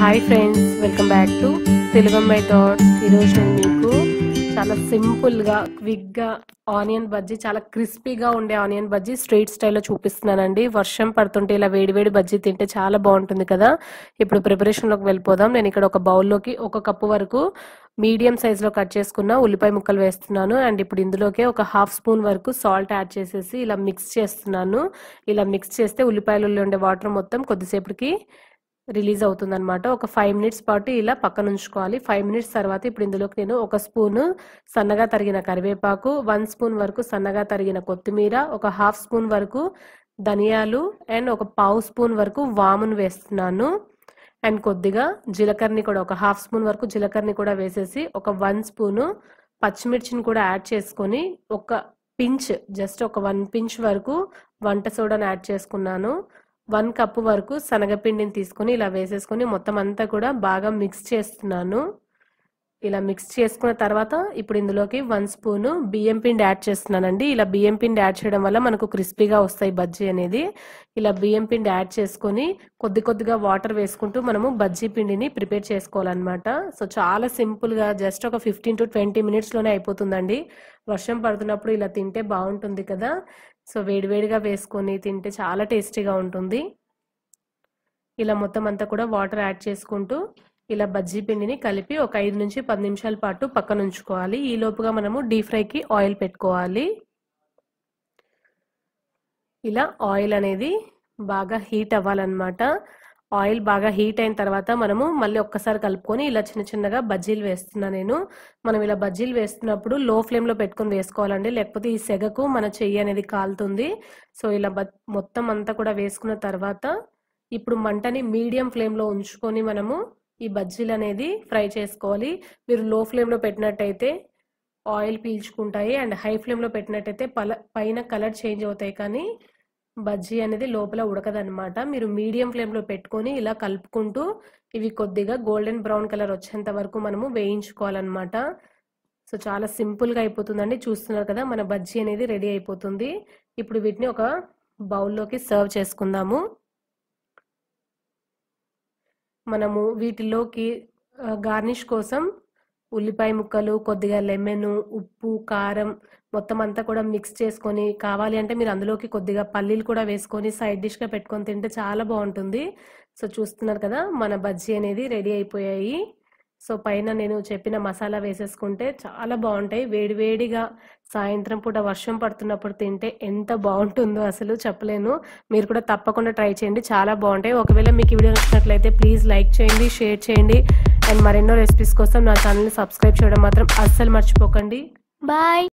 hi friends welcome back to Telugu my thoughts ఈరోజు నేను మీకు చాలా సింపుల్గా క్విక్గా ఆనియన్ బజ్జీ చాలా క్రిస్పీగా ఉండే ఆనియన్ బజ్జీ స్ట్రీట్ స్టైల్లో చూపిస్తున్నానండి వర్షం పడుతుంటే ఇలా వేడివేడి బజ్జీ తింటే చాలా బాగుంటుంది కదా ఇప్పుడు ప్రిపరేషన్లోకి వెళ్ళిపోదాం నేను ఇక్కడ ఒక బౌల్లోకి ఒక కప్పు వరకు మీడియం సైజులో కట్ చేసుకున్న ఉల్లిపాయ ముక్కలు వేస్తున్నాను అండ్ ఇప్పుడు ఇందులోకే ఒక హాఫ్ స్పూన్ వరకు సాల్ట్ యాడ్ చేసేసి ఇలా మిక్స్ చేస్తున్నాను ఇలా మిక్స్ చేస్తే ఉల్లిపాయలలో ఉండే వాటర్ మొత్తం కొద్దిసేపటికి రిలీజ్ అవుతుందనమాట ఒక ఫైవ్ మినిట్స్ పాటు ఇలా పక్కన ఉంచుకోవాలి ఫైవ్ మినిట్స్ తర్వాత ఇప్పుడు ఇందులోకి నేను ఒక స్పూన్ సన్నగా తరిగిన కరివేపాకు వన్ స్పూన్ వరకు సన్నగా తరిగిన కొత్తిమీర ఒక హాఫ్ స్పూన్ వరకు ధనియాలు అండ్ ఒక పావు స్పూన్ వరకు వామును వేస్తున్నాను అండ్ కొద్దిగా జీలకర్రని కూడా ఒక హాఫ్ స్పూన్ వరకు జీలకర్రని కూడా వేసేసి ఒక వన్ స్పూను పచ్చిమిర్చిని కూడా యాడ్ చేసుకొని ఒక పించ్ జస్ట్ ఒక వన్ పించ్ వరకు వంట సోడాని యాడ్ చేసుకున్నాను వన్ కప్ వరకు శనగపిండిని తీసుకొని ఇలా వేసేసుకొని మొత్తం అంతా కూడా బాగా మిక్స్ చేస్తున్నాను ఇలా మిక్స్ చేసుకున్న తర్వాత ఇప్పుడు ఇందులోకి వన్ స్పూను బియ్యం పిండి యాడ్ చేస్తున్నానండి ఇలా బియ్యం పిండి యాడ్ చేయడం వల్ల మనకు క్రిస్పీగా వస్తాయి బజ్జీ అనేది ఇలా బియ్యం పిండి యాడ్ చేసుకొని కొద్ది కొద్దిగా వాటర్ వేసుకుంటూ మనము బజ్జీ పిండిని ప్రిపేర్ చేసుకోవాలన్నమాట సో చాలా సింపుల్గా జస్ట్ ఒక ఫిఫ్టీన్ టు ట్వంటీ మినిట్స్లోనే అయిపోతుందండి వర్షం పడుతున్నప్పుడు ఇలా తింటే బాగుంటుంది కదా సో వేడివేడిగా వేసుకొని తింటే చాలా టేస్టీగా ఉంటుంది ఇలా మొత్తం అంతా కూడా వాటర్ యాడ్ చేసుకుంటూ ఇలా బజ్జీ పిండిని కలిపి ఒక ఐదు నుంచి పది నిమిషాల పాటు పక్కన ఉంచుకోవాలి ఈ లోపుగా మనము డీప్ ఫ్రైకి ఆయిల్ పెట్టుకోవాలి ఇలా ఆయిల్ అనేది బాగా హీట్ అవ్వాలన్నమాట ఆయిల్ బాగా హీట్ అయిన తర్వాత మనము మళ్ళీ ఒక్కసారి కలుపుకొని ఇలా చిన్న చిన్నగా బజ్జీలు వేస్తున్నా నేను మనం ఇలా బజ్జీలు వేస్తున్నప్పుడు లో ఫ్లేమ్లో పెట్టుకొని వేసుకోవాలండి లేకపోతే ఈ సెగకు మన చెయ్యి అనేది కాలుతుంది సో ఇలా మొత్తం అంతా కూడా వేసుకున్న తర్వాత ఇప్పుడు మంటని మీడియం ఫ్లేమ్లో ఉంచుకొని మనము ఈ బజ్జీలు అనేది ఫ్రై చేసుకోవాలి మీరు లో ఫ్లేమ్లో పెట్టినట్టయితే ఆయిల్ పీల్చుకుంటాయి అండ్ హై ఫ్లేమ్లో పెట్టినట్టయితే పల పైన కలర్ చేంజ్ అవుతాయి కానీ బజ్జీ అనేది లోపల ఉడకదనమాట మీరు మీడియం ఫ్లేమ్లో పెట్టుకొని ఇలా కలుపుకుంటూ ఇవి కొద్దిగా గోల్డెన్ బ్రౌన్ కలర్ వచ్చేంత వరకు మనము వేయించుకోవాలన్నమాట సో చాలా సింపుల్గా అయిపోతుందండి చూస్తున్నారు కదా మన బజ్జీ అనేది రెడీ అయిపోతుంది ఇప్పుడు వీటిని ఒక బౌల్లోకి సర్వ్ చేసుకుందాము మనము వీటిలోకి గార్నిష్ కోసం ఉల్లిపాయ ముక్కలు కొద్దిగా లెమన్ ఉప్పు కారం మొత్తం అంతా కూడా మిక్స్ చేసుకొని కావాలి అంటే మీరు అందులోకి కొద్దిగా పల్లీలు కూడా వేసుకొని సైడ్ డిష్గా పెట్టుకొని తింటే చాలా బాగుంటుంది సో చూస్తున్నారు కదా మన బజ్జీ అనేది రెడీ అయిపోయాయి సో పైన నేను చెప్పిన మసాలా వేసేసుకుంటే చాలా బాగుంటాయి వేడివేడిగా సాయంత్రం పూట వర్షం పడుతున్నప్పుడు తింటే ఎంత బాగుంటుందో అసలు చెప్పలేను మీరు కూడా తప్పకుండా ట్రై చేయండి చాలా బాగుంటాయి ఒకవేళ మీకు ఈ వీడియో నచ్చినట్లయితే ప్లీజ్ లైక్ చేయండి షేర్ చేయండి అండ్ మరెన్నో రెసిపీస్ కోసం నా ఛానల్ని సబ్స్క్రైబ్ చేయడం మాత్రం అస్సలు మర్చిపోకండి బాయ్